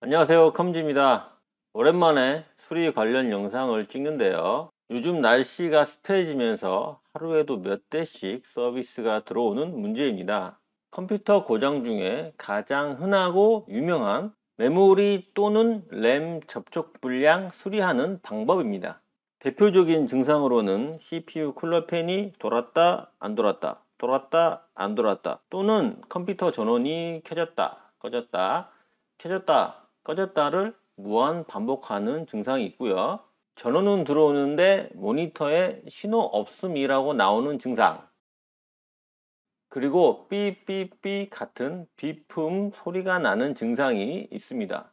안녕하세요 컴지입니다 오랜만에 수리 관련 영상을 찍는데요 요즘 날씨가 습해지면서 하루에도 몇 대씩 서비스가 들어오는 문제입니다 컴퓨터 고장 중에 가장 흔하고 유명한 메모리 또는 램 접촉 불량 수리하는 방법입니다 대표적인 증상으로는 CPU 쿨러 팬이 돌았다 안 돌았다 돌았다 안 돌았다 또는 컴퓨터 전원이 켜졌다 꺼졌다 켜졌다 꺼졌다를 무한 반복하는 증상이 있고요. 전원은 들어오는데 모니터에 신호 없음이라고 나오는 증상 그리고 삐삐삐 같은 비품 소리가 나는 증상이 있습니다.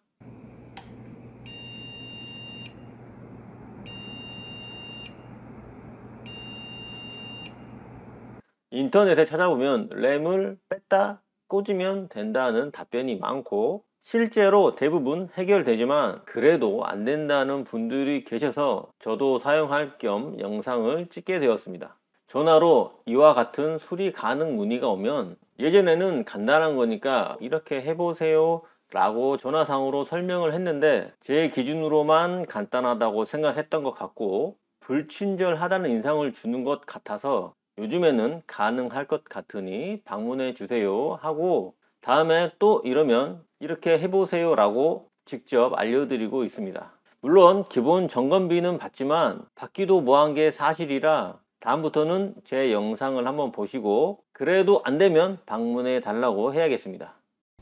인터넷에 찾아보면 램을 뺐다 꽂으면 된다는 답변이 많고 실제로 대부분 해결되지만 그래도 안 된다는 분들이 계셔서 저도 사용할 겸 영상을 찍게 되었습니다. 전화로 이와 같은 수리 가능 문의가 오면 예전에는 간단한 거니까 이렇게 해보세요 라고 전화상으로 설명을 했는데 제 기준으로만 간단하다고 생각했던 것 같고 불친절하다는 인상을 주는 것 같아서 요즘에는 가능할 것 같으니 방문해 주세요 하고 다음에 또 이러면 이렇게 해보세요 라고 직접 알려드리고 있습니다 물론 기본 점검비는 받지만 받기도 뭐한 게 사실이라 다음부터는 제 영상을 한번 보시고 그래도 안되면 방문해 달라고 해야겠습니다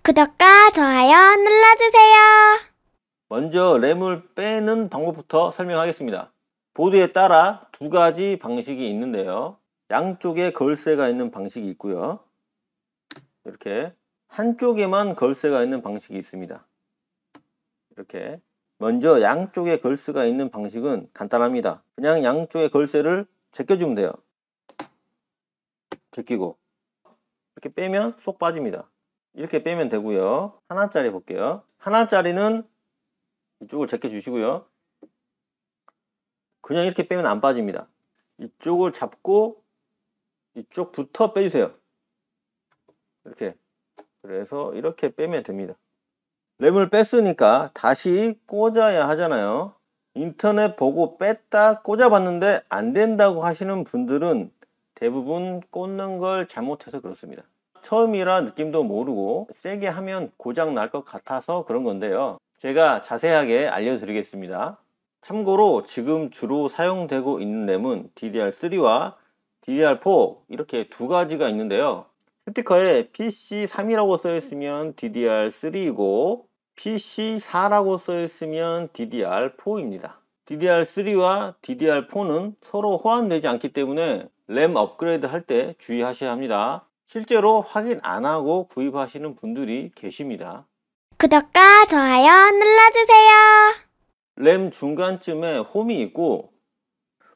구독과 좋아요 눌러주세요 먼저 램을 빼는 방법부터 설명하겠습니다 보드에 따라 두 가지 방식이 있는데요 양쪽에 걸쇠가 있는 방식이 있고요 이렇게 한쪽에만 걸쇠가 있는 방식이 있습니다. 이렇게 먼저 양쪽에 걸쇠가 있는 방식은 간단합니다. 그냥 양쪽에 걸쇠를 제껴주면 돼요. 제끼고 이렇게 빼면 쏙 빠집니다. 이렇게 빼면 되고요. 하나짜리 볼게요. 하나짜리는 이쪽을 제껴주시고요. 그냥 이렇게 빼면 안 빠집니다. 이쪽을 잡고 이쪽부터 빼주세요. 이렇게 그래서 이렇게 빼면 됩니다. 램을 뺐으니까 다시 꽂아야 하잖아요. 인터넷 보고 뺐다 꽂아봤는데 안 된다고 하시는 분들은 대부분 꽂는 걸 잘못해서 그렇습니다. 처음이라 느낌도 모르고 세게 하면 고장 날 것 같아서 그런 건데요. 제가 자세하게 알려드리겠습니다. 참고로 지금 주로 사용되고 있는 램은 DDR3와 DDR4 이렇게 두 가지가 있는데요. 스티커에 PC3이라고 써있으면 DDR3이고 PC4라고 써있으면 DDR4입니다. DDR3와 DDR4는 서로 호환되지 않기 때문에 램 업그레이드 할 때 주의하셔야 합니다. 실제로 확인 안 하고 구입하시는 분들이 계십니다. 구독과 좋아요 눌러주세요. 램 중간쯤에 홈이 있고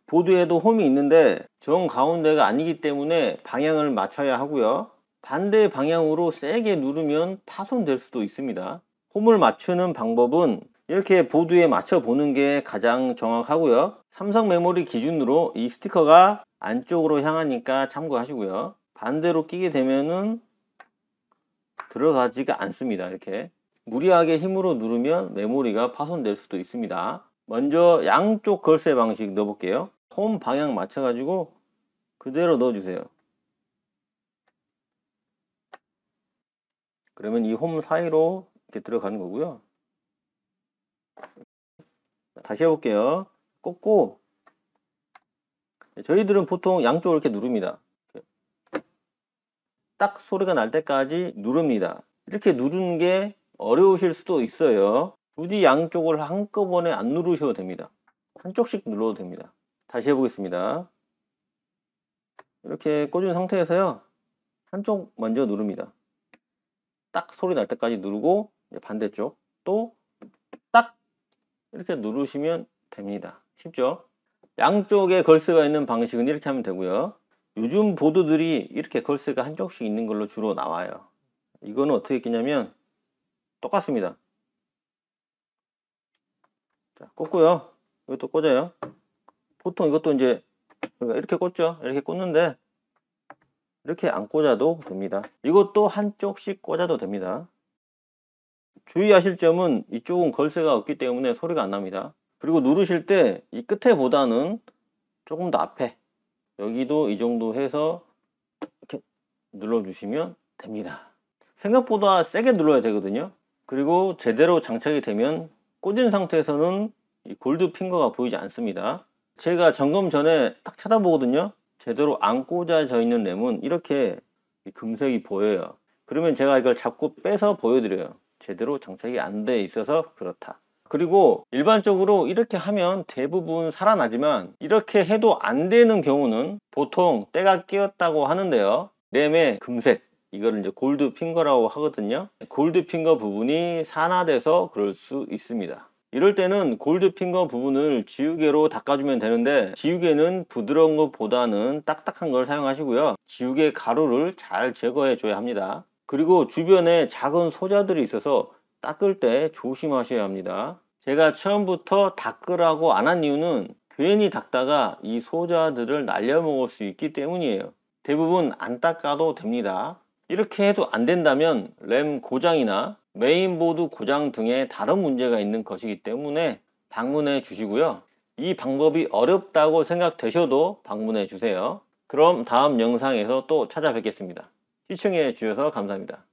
보드에도 홈이 있는데 정 가운데가 아니기 때문에 방향을 맞춰야 하고요. 반대 방향으로 세게 누르면 파손될 수도 있습니다 홈을 맞추는 방법은 이렇게 보드에 맞춰 보는 게 가장 정확하고요 삼성 메모리 기준으로 이 스티커가 안쪽으로 향하니까 참고하시고요 반대로 끼게 되면은 들어가지가 않습니다 이렇게 무리하게 힘으로 누르면 메모리가 파손될 수도 있습니다 먼저 양쪽 걸쇠 방식 넣어 볼게요 홈 방향 맞춰 가지고 그대로 넣어 주세요 그러면 이 홈 사이로 이렇게 들어가는 거고요. 다시 해볼게요. 꽂고 네, 저희들은 보통 양쪽을 이렇게 누릅니다. 딱 소리가 날 때까지 누릅니다. 이렇게 누르는 게 어려우실 수도 있어요. 굳이 양쪽을 한꺼번에 안 누르셔도 됩니다. 한쪽씩 눌러도 됩니다. 다시 해보겠습니다. 이렇게 꽂은 상태에서요. 한쪽 먼저 누릅니다. 딱 소리 날 때까지 누르고 반대쪽 또 딱 이렇게 누르시면 됩니다. 쉽죠? 양쪽에 걸스가 있는 방식은 이렇게 하면 되고요. 요즘 보드들이 이렇게 걸스가 한쪽씩 있는 걸로 주로 나와요. 이거는 어떻게 끼냐면 똑같습니다. 자, 꽂고요. 이것도 꽂아요. 보통 이것도 이제 그러니까 이렇게 꽂죠. 이렇게 꽂는데 이렇게 안 꽂아도 됩니다 이것도 한쪽씩 꽂아도 됩니다 주의하실 점은 이쪽은 걸쇠가 없기 때문에 소리가 안 납니다 그리고 누르실 때 이 끝에 보다는 조금 더 앞에 여기도 이 정도 해서 이렇게 눌러주시면 됩니다 생각보다 세게 눌러야 되거든요 그리고 제대로 장착이 되면 꽂은 상태에서는 골드 핑거가 보이지 않습니다 제가 점검 전에 딱 쳐다보거든요 제대로 안 꽂아져 있는 램은 이렇게 금색이 보여요. 그러면 제가 이걸 자꾸 빼서 보여드려요. 제대로 장착이 안 돼 있어서 그렇다. 그리고 일반적으로 이렇게 하면 대부분 살아나지만 이렇게 해도 안 되는 경우는 보통 때가 끼었다고 하는데요. 램의 금색, 이거를 이제 골드 핑거라고 하거든요. 골드 핑거 부분이 산화돼서 그럴 수 있습니다. 이럴 때는 골드핑거 부분을 지우개로 닦아주면 되는데 지우개는 부드러운 것보다는 딱딱한 걸 사용하시고요. 지우개 가루를 잘 제거해 줘야 합니다. 그리고 주변에 작은 소자들이 있어서 닦을 때 조심하셔야 합니다. 제가 처음부터 닦으라고 안 한 이유는 괜히 닦다가 이 소자들을 날려먹을 수 있기 때문이에요. 대부분 안 닦아도 됩니다. 이렇게 해도 안 된다면 램 고장이나 메인보드 고장 등의 다른 문제가 있는 것이기 때문에 방문해 주시고요. 이 방법이 어렵다고 생각되셔도 방문해 주세요. 그럼 다음 영상에서 또 찾아뵙겠습니다. 시청해 주셔서 감사합니다.